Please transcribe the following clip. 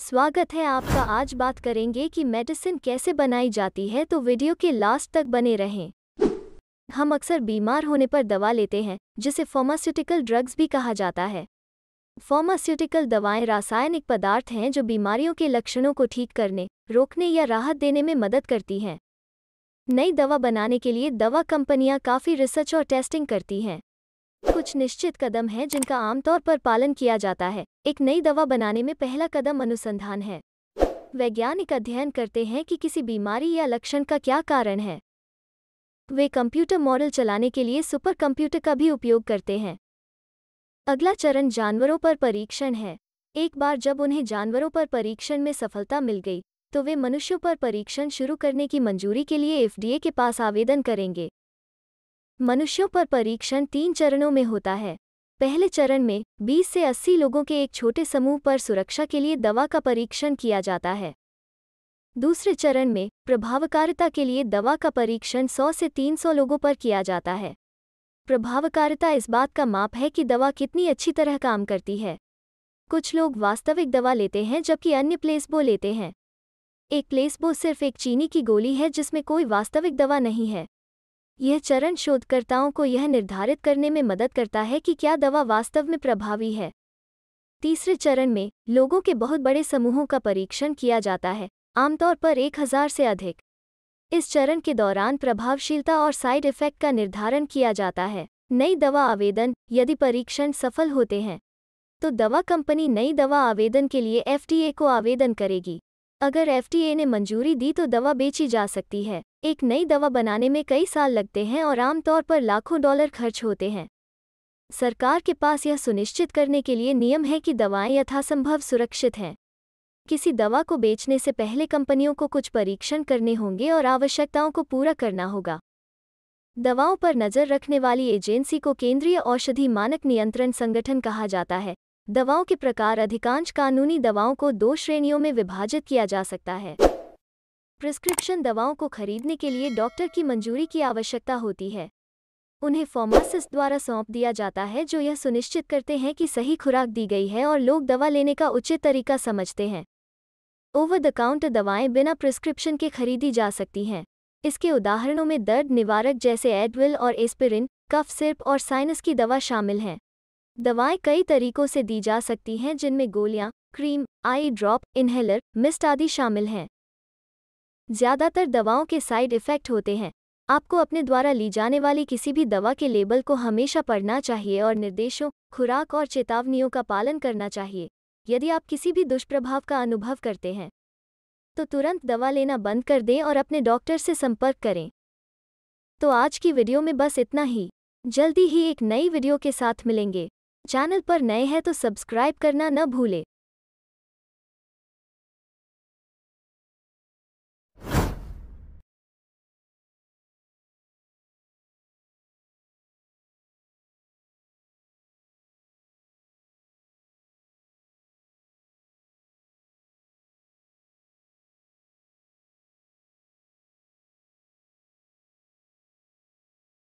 स्वागत है आपका आज बात करेंगे कि मेडिसिन कैसे बनाई जाती है तो वीडियो के लास्ट तक बने रहें हम अक्सर बीमार होने पर दवा लेते हैं जिसे फार्मास्यूटिकल ड्रग्स भी कहा जाता है फार्मास्यूटिकल दवाएं रासायनिक पदार्थ हैं जो बीमारियों के लक्षणों को ठीक करने रोकने या राहत देने में मदद करती हैं नई दवा बनाने के लिए दवा कंपनियां काफ़ी रिसर्च और टेस्टिंग करती हैं कुछ निश्चित कदम हैं जिनका आमतौर पर पालन किया जाता है एक नई दवा बनाने में पहला कदम अनुसंधान है वैज्ञानिक अध्ययन करते हैं कि किसी बीमारी या लक्षण का क्या कारण है वे कंप्यूटर मॉडल चलाने के लिए सुपर कंप्यूटर का भी उपयोग करते हैं अगला चरण जानवरों पर परीक्षण है एक बार जब उन्हें जानवरों पर परीक्षण में सफलता मिल गई तो वे मनुष्यों पर परीक्षण शुरू करने की मंजूरी के लिए एफडीए के पास आवेदन करेंगे मनुष्यों पर परीक्षण तीन चरणों में होता है पहले चरण में 20 से 80 लोगों के एक छोटे समूह पर सुरक्षा के लिए दवा का परीक्षण किया जाता है दूसरे चरण में प्रभावकारिता के लिए दवा का परीक्षण 100 से 300 लोगों पर किया जाता है प्रभावकारिता इस बात का माप है कि दवा कितनी अच्छी तरह काम करती है कुछ लोग वास्तविक दवा लेते हैं जबकि अन्य प्लेसबो लेते हैं एक प्लेसबो सिर्फ एक चीनी की गोली है जिसमें कोई वास्तविक दवा नहीं है यह चरण शोधकर्ताओं को यह निर्धारित करने में मदद करता है कि क्या दवा वास्तव में प्रभावी है तीसरे चरण में लोगों के बहुत बड़े समूहों का परीक्षण किया जाता है आमतौर पर एक हजार से अधिक इस चरण के दौरान प्रभावशीलता और साइड इफेक्ट का निर्धारण किया जाता है नई दवा आवेदन यदि परीक्षण सफल होते हैं तो दवा कंपनी नई दवा आवेदन के लिए एफडीए को आवेदन करेगी अगर एफडीए ने मंजूरी दी तो दवा बेची जा सकती है एक नई दवा बनाने में कई साल लगते हैं और आमतौर पर लाखों डॉलर खर्च होते हैं सरकार के पास यह सुनिश्चित करने के लिए नियम है कि दवाएं यथासंभव सुरक्षित हैं किसी दवा को बेचने से पहले कंपनियों को कुछ परीक्षण करने होंगे और आवश्यकताओं को पूरा करना होगा दवाओं पर नज़र रखने वाली एजेंसी को केंद्रीय औषधि मानक नियंत्रण संगठन कहा जाता है दवाओं के प्रकार अधिकांश कानूनी दवाओं को दो श्रेणियों में विभाजित किया जा सकता है प्रिस्क्रिप्शन दवाओं को खरीदने के लिए डॉक्टर की मंजूरी की आवश्यकता होती है उन्हें फार्मासिस्ट द्वारा सौंप दिया जाता है जो यह सुनिश्चित करते हैं कि सही खुराक दी गई है और लोग दवा लेने का उचित तरीका समझते हैं ओवर द काउंटर दवाएं बिना प्रिस्क्रिप्शन के खरीदी जा सकती हैं इसके उदाहरणों में दर्द निवारक जैसे एडविल और एस्पिरिन कफ सिर्प और साइनस की दवा शामिल हैं दवाएं कई तरीकों से दी जा सकती हैं जिनमें गोलियां, cream eye drop inhaler mist आदि शामिल हैं ज़्यादातर दवाओं के साइड इफ़ेक्ट होते हैं आपको अपने द्वारा ली जाने वाली किसी भी दवा के लेबल को हमेशा पढ़ना चाहिए और निर्देशों खुराक और चेतावनियों का पालन करना चाहिए यदि आप किसी भी दुष्प्रभाव का अनुभव करते हैं तो तुरंत दवा लेना बंद कर दें और अपने डॉक्टर से संपर्क करें तो आज की वीडियो में बस इतना ही जल्दी ही एक नई वीडियो के साथ मिलेंगे चैनल पर नए हैं तो सब्सक्राइब करना न भूलें